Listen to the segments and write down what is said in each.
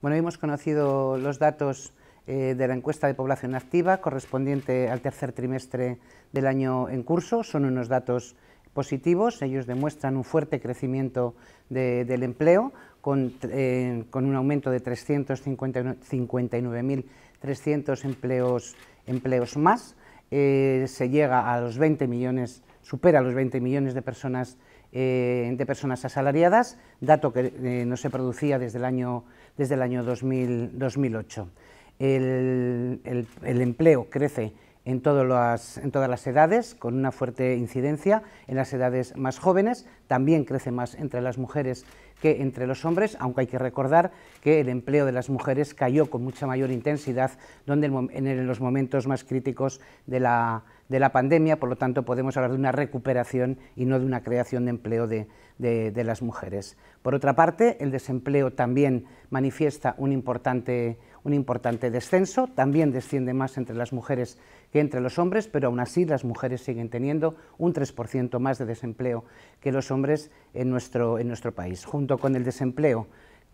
Bueno, hemos conocido los datos eh, de la encuesta de población activa correspondiente al tercer trimestre del año en curso. Son unos datos positivos, ellos demuestran un fuerte crecimiento del empleo eh, con, un aumento de 359.300 empleos, empleos más. Eh, se llega a los 20 millones supera los 20 millones de personas, eh, de personas asalariadas, dato que eh, no se producía desde el año, desde el año 2008. el empleo crece en, en todas las edades, con una fuerte incidencia en las edades más jóvenes, también crece más entre las mujeres que entre los hombres, aunque hay que recordar que el empleo de las mujeres cayó con mucha mayor intensidad donde en los momentos más críticos de la, pandemia, por lo tanto podemos hablar de una recuperación y no de una creación de empleo de las mujeres. Por otra parte, el desempleo también manifiesta un importante un importante descenso. También desciende más entre las mujeres que entre los hombres, pero aún así las mujeres siguen teniendo un 3% más de desempleo que los hombres en nuestro, en nuestro país. Junto con el desempleo,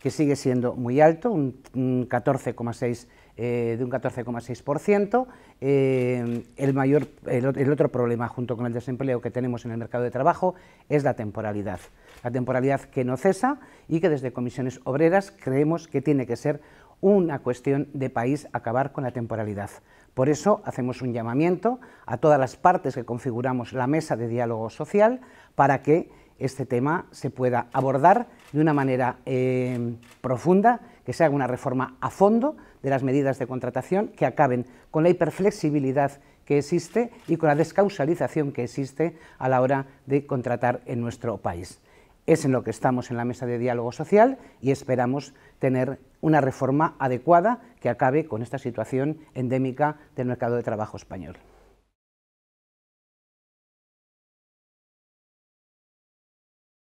que sigue siendo muy alto, un 14,6%, eh, de un 14,6%. Eh, el, el, otro problema junto con el desempleo que tenemos en el mercado de trabajo es la temporalidad. La temporalidad que no cesa y que desde comisiones obreras creemos que tiene que ser una cuestión de país acabar con la temporalidad. Por eso hacemos un llamamiento a todas las partes que configuramos la mesa de diálogo social para que este tema se pueda abordar de una manera eh, profunda, que se haga una reforma a fondo de las medidas de contratación, que acaben con la hiperflexibilidad que existe y con la descausalización que existe a la hora de contratar en nuestro país. Es en lo que estamos en la mesa de diálogo social y esperamos tener una reforma adecuada que acabe con esta situación endémica del mercado de trabajo español.